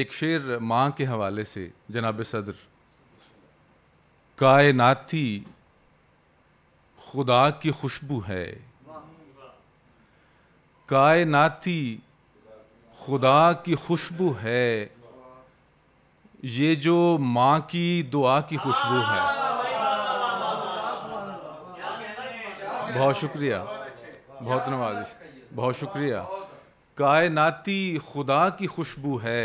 एक शेर माँ के हवाले से जनाब सदर कायनाती खुदा की खुशबू है कायनाती खुदा की खुशबू है ये जो माँ की दुआ की खुशबू है बहुत शुक्रिया बहुत नवाजिश बहुत शुक्रिया कायनाती खुदा की खुशबू है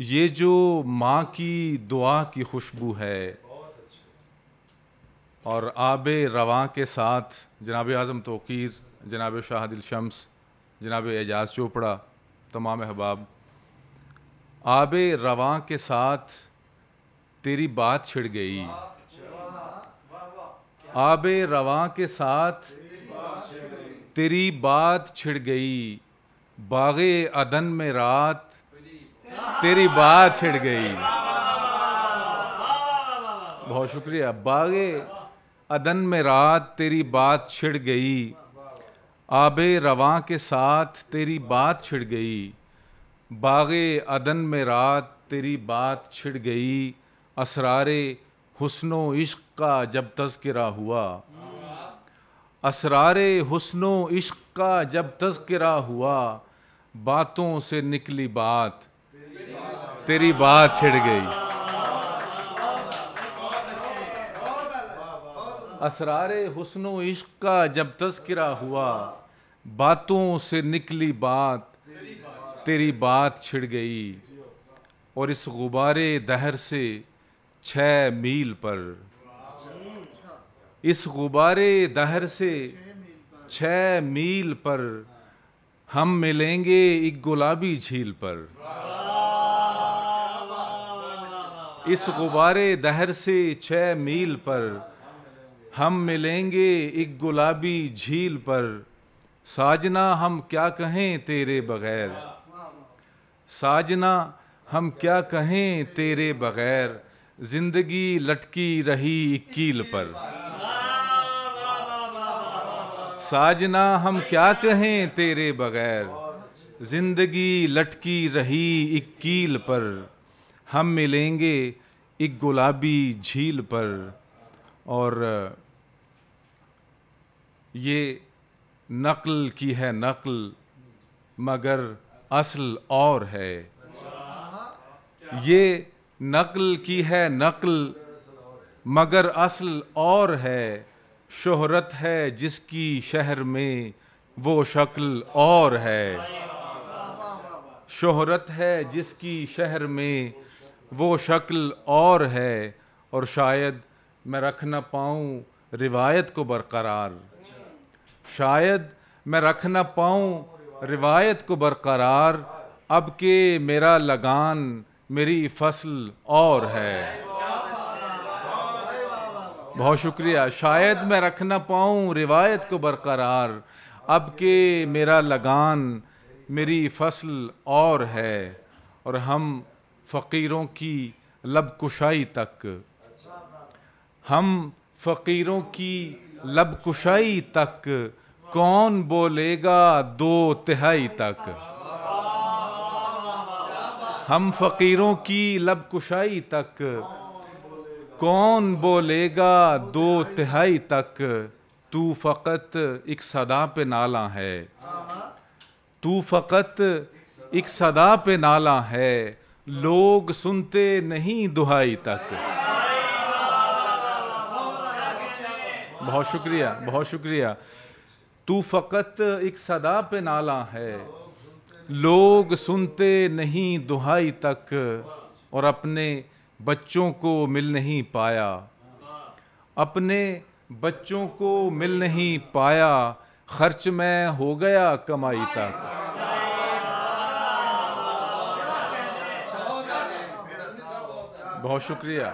ये जो माँ की दुआ की खुशबू है और आब रवा के साथ जनाब आज़म तोकीर जनाब शाहदिल शम्स जनाब एजाज चोपड़ा तमाम अहबाब आब रवा के साथ तेरी बात छिड़ गई आब रवा के साथ तेरी बात छिड़ गई बाग अदन में रात तेरी बात छिड़ गई बहुत शुक्रिया बागे अदन में रात तेरी बात छिड़ गई आबे रवा के साथ तेरी बात छिड़ गई बागे अदन में रात तेरी बात छिड़ गई असरारे हुस्नो इश्क का जब तस्करा हुआ असरारे हुस्नो इश्क का जब तस्करा हुआ बातों से निकली बात तेरी बात छिड़ गई असरार हसन इश्क का जब तस्करा हुआ बातों से निकली बात तेरी बात छिड़ गई और इस गुबारे दहर से छः मील पर इस गुब्बारे दहर से छः मील पर हम मिलेंगे एक गुलाबी झील पर इस गुब्बारे दहर से छः मील पर हम मिलेंगे एक गुलाबी झील पर साजना हम क्या कहें तेरे बगैर साजना हम क्या कहें तेरे बगैर जिंदगी लटकी रही इक्कील पर साजना हम क्या कहें तेरे बगैर जिंदगी लटकी रही इक्कील पर हम मिलेंगे एक गुलाबी झील पर और ये नकल की है नकल मगर असल और है ये नकल की है नकल मगर असल और है शोहरत है जिसकी शहर में वो शक्ल और है शोहरत है जिसकी शहर में वो शक्ल और है और शायद मैं रख ना पाऊँ रिवायत को बरकरार शायद मैं रख ना पाऊँ रिवायत को बरकरार अब के मेरा लगान मेरी फसल और है बहुत शुक्रिया शायद मैं रख ना पाऊँ रिवायत को बरकरार अब के मेरा लगान मेरी फसल और है और हम फ़कीरों की लब कुशाई तक हम फ़कीरों की लब कुशाई तक कौन बोलेगा दो तिहाई तक हम फ़कीरों की लब कुशाई तक कौन बोलेगा दो तिहाई तक तू फ़कत एक सदा पे नाला है तू फ़कत एक सदा पे नाला है लोग सुनते नहीं दुहाई तक बहुत शुक्रिया बहुत शुक्रिया तू फकत एक सदा पे नाला है लोग सुनते नहीं दुहाई तक और अपने बच्चों को मिल नहीं पाया अपने बच्चों को मिल नहीं पाया खर्च में हो गया कमाई तक बहुत शुक्रिया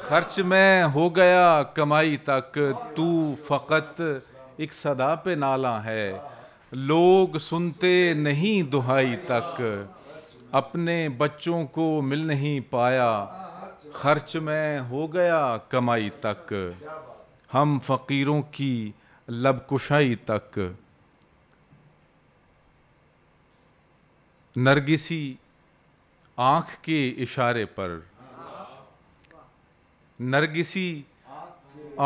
खर्च में हो गया कमाई तक तू फ़कत एक सदा पे नाला है लोग सुनते नहीं दुहाई तक अपने बच्चों को मिल नहीं पाया खर्च में हो गया कमाई तक हम फ़कीरों की लब कुशाई तक नरगिसी आंख के इशारे पर नरगिसी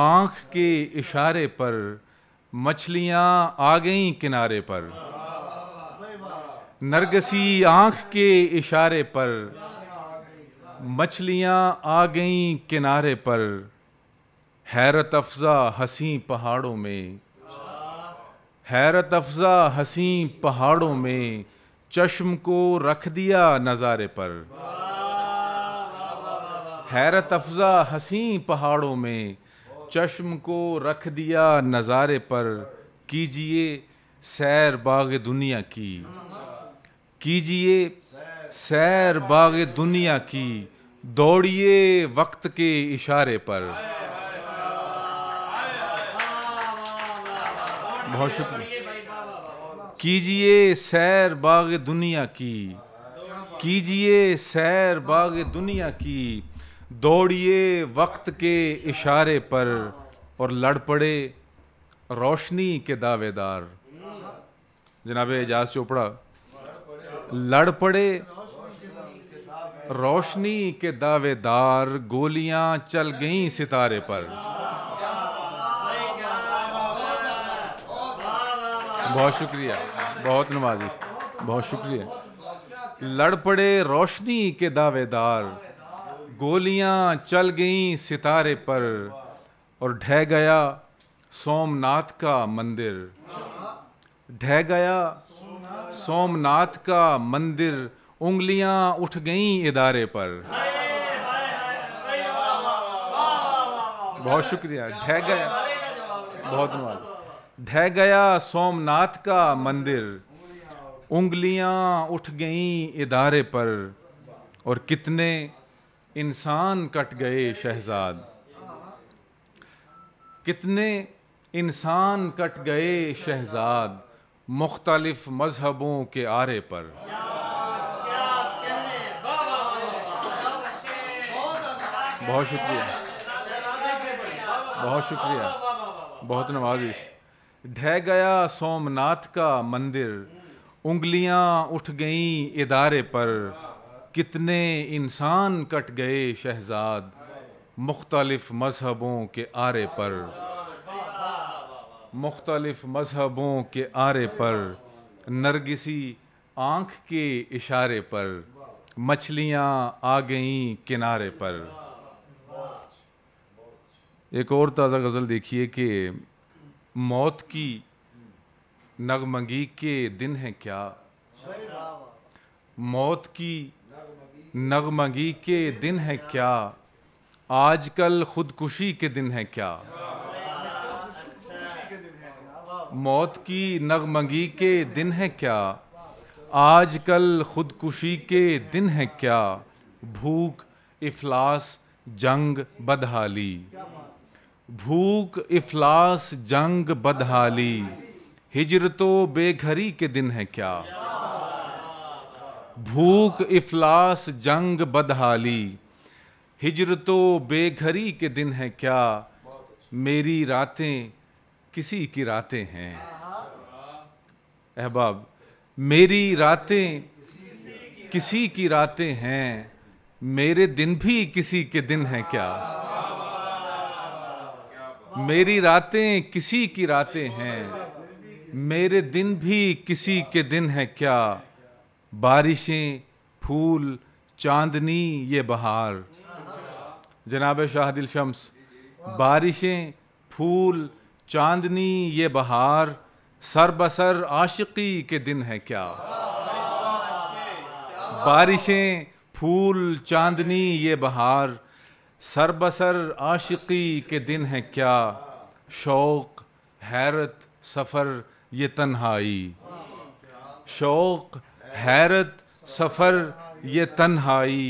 आंख के इशारे पर मछलियां आ गईं किनारे पर नरगसी आंख के इशारे पर मछलियां आ गईं किनारे पर हैरत अफजा हंसी पहाड़ों में हैरत अफजा हंसी पहाड़ों में चश्म को रख दिया नज़ारे पर हैरत अफजा हसी पहाड़ों में चश्म को रख दिया नज़ारे पर कीजिए सैर बाग दुनिया की कीजिए सैर बाग दुनिया की दौड़िए वक्त के इशारे पर बहुत शुक्रिया कीजिए सैर बाग दुनिया की कीजिए सैर बाग दुनिया की दौड़िए वक्त के इशारे पर और लड़ पड़े रोशनी के दावेदार जनाब एजाज चोपड़ा लड़ पड़े रोशनी के दावेदार गोलियां चल गईं सितारे पर बहुत शुक्रिया बहुत नवाजिश बहुत शुक्रिया लड़ पड़े रोशनी के दावेदार गोलियां चल गईं सितारे पर और ढह गया सोमनाथ का मंदिर ढह गया सोमनाथ का मंदिर उंगलियां उठ गईं इदारे पर बहुत शुक्रिया ढह गया बहुत धन्यवाद ढह गया सोमनाथ का मंदिर उंगलियां उठ गईं इदारे पर और कितने इंसान कट गए शहजाद कितने इंसान कट गए शहजाद मुख्तलफ मजहबों के आरे पर बहुत शुक्रिया बहुत शुक्रिया बहुत नवाजिश ढह गया सोमनाथ का मंदिर उंगलियां उठ गईं इदारे पर कितने इंसान कट गए शहजाद मुख्तलफ मजहबों के आरे पर मुख्तलिफ मजहबों के आरे पर नरगिसी आँख के इशारे पर मछलियाँ आ गईं किनारे पर एक और ताज़ा गज़ल देखिए कि मौत की नगमगी के दिन है क्या मौत की नगमगी के दिन है क्या आजकल खुदकुशी के दिन है क्या मौत की नगमगी के दिन है क्या आजकल खुदकुशी के दिन है क्या भूख इफलास जंग बदहाली भूख इफलास जंग बदहाली हिजर तो बेघरी के दिन है क्या भूख इफलास जंग बदहाली हिजर तो बेघरी के दिन है क्या मेरी रातें किसी की रातें हैं अहबाब मेरी रातें किसी की रातें हैं मेरे दिन भी किसी के दिन हैं क्या मेरी रातें किसी की रातें हैं मेरे दिन भी किसी के दिन हैं क्या बारिशें फूल चांदनी ये बहार जनाब शाहदिल शम्स बारिशें फूल चांदनी ये बहार सर बसर आशिकी के दिन है क्या बारिशें फूल चांदनी ये बहार सरबसर आशिकी के दिन है क्या शौक हैरत सफ़र ये तन्हाई शौक हैरत सफ़र ये तन्हाई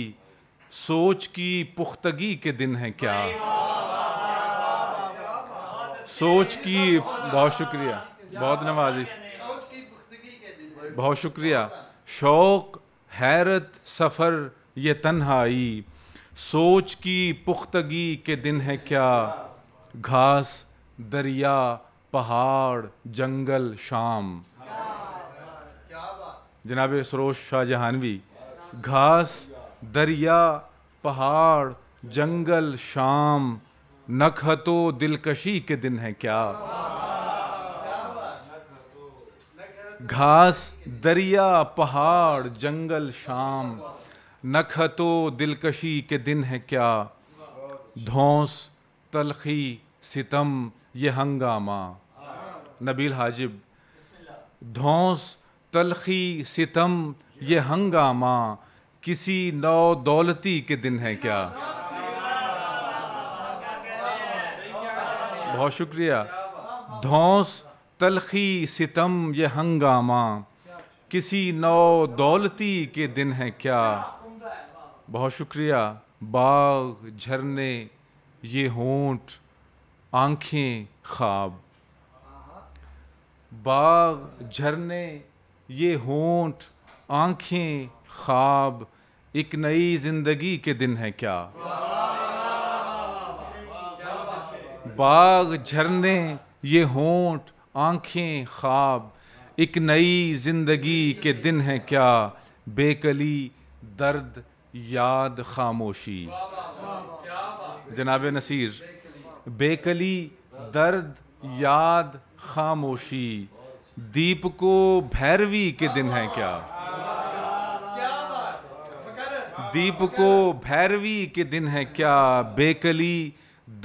सोच की पुख्तगी के दिन है क्या सोच की बहुत शुक्रिया बहुत नवाजिश बहुत शुक्रिया शौक हैरत सफ़र ये तन्हाई सोच की पुख्तगी के दिन है क्या घास दरिया पहाड़ जंगल शाम जनाब सरोज शाह जहानवी घास दरिया पहाड़ जंगल शाम नखतो दिलकशी के दिन है क्या घास दरिया पहाड़ जंगल शाम नखतो दिलकशी के दिन है क्या धौंस तलखी सितम ये हंगामा नबील हाजिब धौस तलखी सितम ये हंगामा किसी नौ दौलती के दिन है क्या बहुत शुक्रिया धौंस तलखी सितम ये हंगामा किसी नौ दौलती के दिन है क्या बहुत शुक्रिया बाग झरने ये होंठ आंखें ख्वाब बाग झरने ये होंठ आंखें ख्वाब एक नई जिंदगी के दिन है क्या बाग झरने ये होंठ आंखें ख्वाब एक नई जिंदगी के दिन है क्या बेकली दर्द याद खामोशी जनाब नसीर बेकली दर्द याद खामोशी दीप को भैरवी के दिन है क्या दीप को भैरवी के दिन है क्या बेकली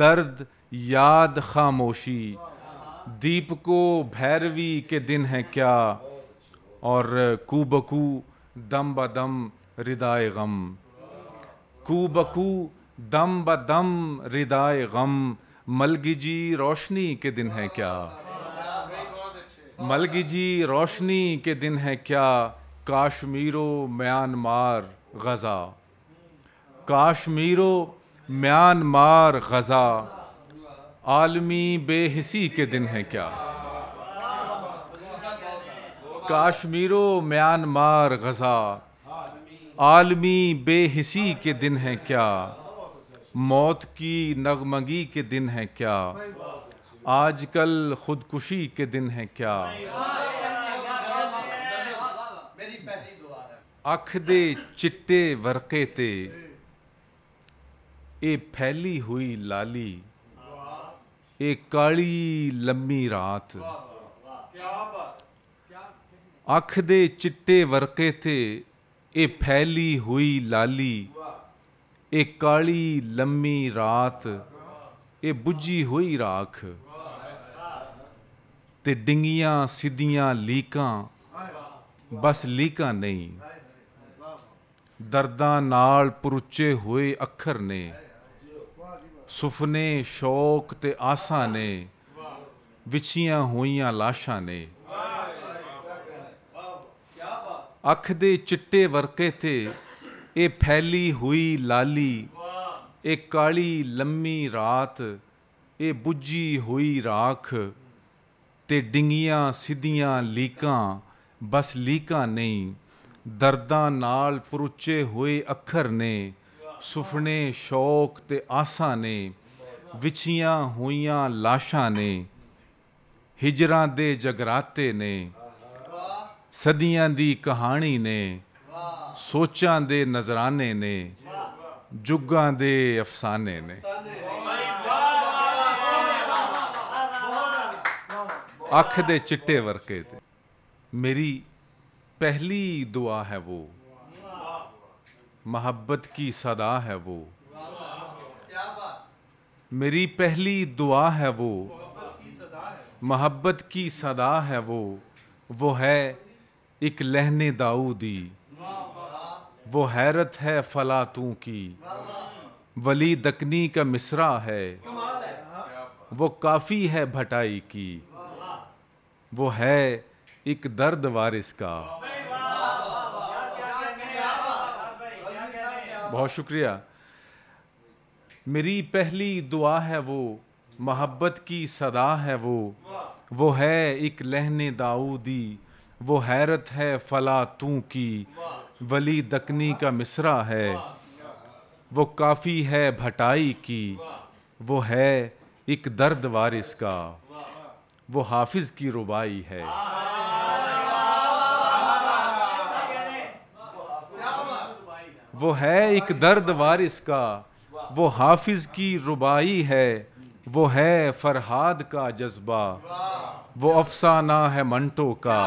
दर्द याद खामोशी दीप को भैरवी के दिन है क्या और कुबकू दम बदम रिदाय गम कू बकू दम ब दम रिदाय गम मलगिजी रोशनी के दिन है क्या मलगिजी रोशनी के दिन है क्या काश्मीरो म्यांमार गज़ा काश्मीरो म्यांमार गज़ा आलमी बेहिसी के दिन है क्या काश्मीरो म्यांमार गज़ा आलमी बेहिसी के दिन हैं क्या मौत की नगमगी के दिन हैं क्या आजकल खुदकुशी के दिन हैं क्या अख दे चिट्टे वरके ते ए फैली हुई लाली ए काली लम्मी रात अख दे चिट्टे वरके ते ਇਹ ਫੈਲੀ ਹੋਈ ਲਾਲੀ ਇਹ ਕਾਲੀ ਲੰਮੀ ਰਾਤ ਇਹ 부ੱਜੀ ਹੋਈ ਰਾਖ ਤੇ ਡਿੰਗੀਆਂ ਸਿੱਧੀਆਂ ਲੀਕਾਂ ਬਸ ਲੀਕਾਂ ਨਹੀਂ ਦਰਦਾਂ ਨਾਲ ਪਰੁੱਚੇ ਹੋਏ ਅੱਖਰ ਨੇ ਸੁਫਨੇ ਸ਼ੌਕ ਤੇ ਆਸਾਂ ਨੇ ਵਿਛੀਆਂ ਹੋਈਆਂ ਲਾਸ਼ਾਂ ਨੇ ਅੱਖ ਦੇ ਚਿੱਟੇ ਵਰਕੇ ਤੇ ਇਹ ਫੈਲੀ ਹੋਈ ਲਾਲੀ ਇਹ ਕਾਲੀ ਲੰਮੀ ਰਾਤ ਇਹ 부ੱਜੀ ਹੋਈ ਰਾਖ ਤੇ ਡਿੰਗੀਆਂ ਸਿੱਧੀਆਂ ਲੀਕਾਂ ਬਸ ਲੀਕਾਂ ਨਹੀਂ ਦਰਦਾਂ ਨਾਲ ਪਰੁੱਚੇ ਹੋਏ ਅੱਖਰ ਨੇ ਸੁਫਨੇ ਸ਼ੌਕ ਤੇ ਆਸਾਂ ਨੇ ਵਿਛੀਆਂ ਹੋਈਆਂ ਲਾਸ਼ਾਂ ਨੇ ਹਿਜਰਾਂ ਦੇ ਜਗਰਾਤੇ ਨੇ ਸਦੀਆਂ ਦੀ ਕਹਾਣੀ ਨੇ ਸੋਚਾਂ ਦੇ ਨਜ਼ਰਾਨੇ ਨੇ ਜੁਗਾਂ ਦੇ ਅਫਸਾਨੇ ਨੇ ਅੱਖ ਦੇ ਚਿੱਟੇ ਵਰਕੇ ਤੇ ਮੇਰੀ पहली दुआ है वो मोहब्बत की सदा है वो मेरी पहली दुआ है वो मोहब्बत की सदा है वो वो है एक लहने दी वो हैरत है फलातू की वली दकनी का मिसरा है वो काफ़ी है भटाई की वो है एक दर्द वारिस का बहुत शुक्रिया मेरी पहली दुआ है वो मोहब्बत की सदा है वो वो है एक लहने दाऊदी वो हैरत है फला तू की वली दकनी का मिसरा है वो काफ़ी है भटाई की वो है एक दर्द वारिस का वो हाफिज की रुबाई है वो है एक दर्द वारिस का वो हाफिज की रुबाई है वो है फरहाद का जज्बा वो अफसाना है मंटो का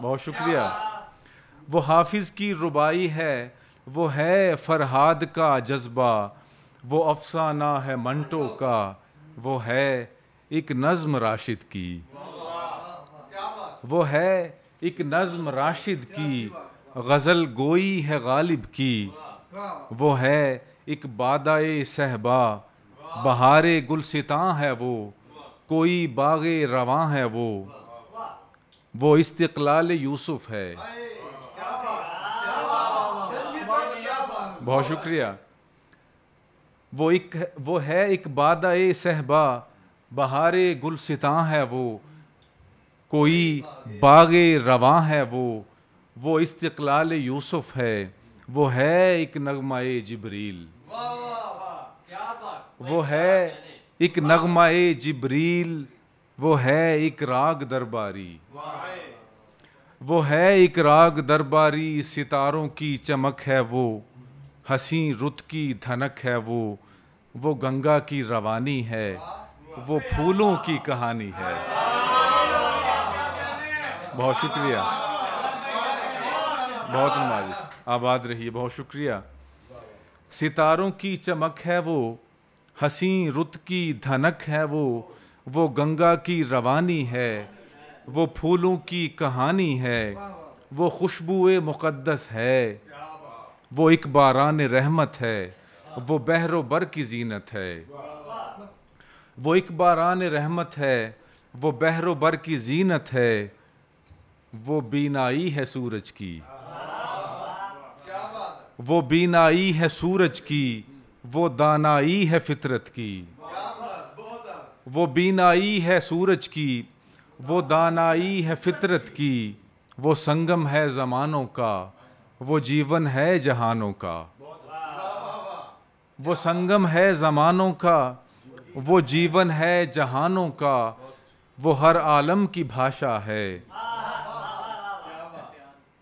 बहुत शुक्रिया वो हाफिज़ की रुबाई है वो है फरहाद का जज्बा वो अफसाना है मंटो का वो है एक नज़म राशिद की वो है एक नज़म राशिद की गज़ल गोई है गालिब की वो है एक बादाए सहबा बहारे गुलसिता है वो कोई बागे रवा है वो वो इस्तलाल यूसुफ है बहुत शुक्रिया वो एक वो है एक बादा सहबा बहार गुलसितां है वो कोई बाग रवा है वो वो इस्तलाल यूसुफ है वो है एक नगमा जबरील वो है एक नगमा जबरील वो है एक राग दरबारी वो है एक राग दरबारी सितारों की चमक है वो हसी रुत की धनक है वो वो गंगा की रवानी है वो फूलों की कहानी है बहुत शुक्रिया बहुत नुमाइश आबाद रहिए बहुत शुक्रिया सितारों की चमक है वो हसी रुत की धनक है वो वो गंगा की रवानी है वो फूलों की कहानी है वो खुशबू मुक़दस है वो एक बारान रहमत है वो बहरो बर की जीनत है वो एक बारान रहमत है वो बहरो बर की जीनत है वो बीनाई है सूरज की वो बीनाई है सूरज की वो दानाई है फितरत की वो बीनाई है सूरज की वो दानाई है फितरत की वो संगम है ज़मानों का वो जीवन है जहानों का वो संगम है ज़मानों का वो जीवन है जहानों का वो हर आलम की भाषा है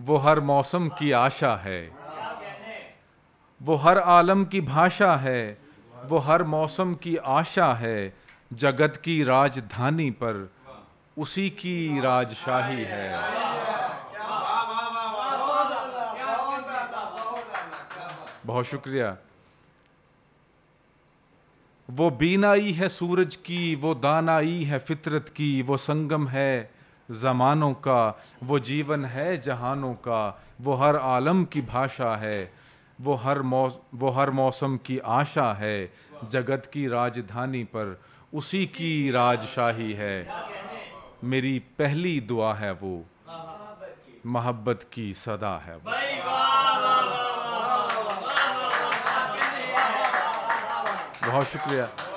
वो हर मौसम की आशा है वो हर आलम की भाषा है वो हर मौसम की आशा है जगत की राजधानी पर उसी की राजशाही है बहुत शुक्रिया वो बीनाई है सूरज की वो दानाई है फितरत की वो संगम है ज़मानों का वो जीवन है जहानों का वो हर आलम की भाषा है वो हर मौ वो हर मौसम की आशा है जगत की राजधानी पर उसी की राजशाही है मेरी पहली दुआ है वो मोहब्बत की सदा है वो बहुत शुक्रिया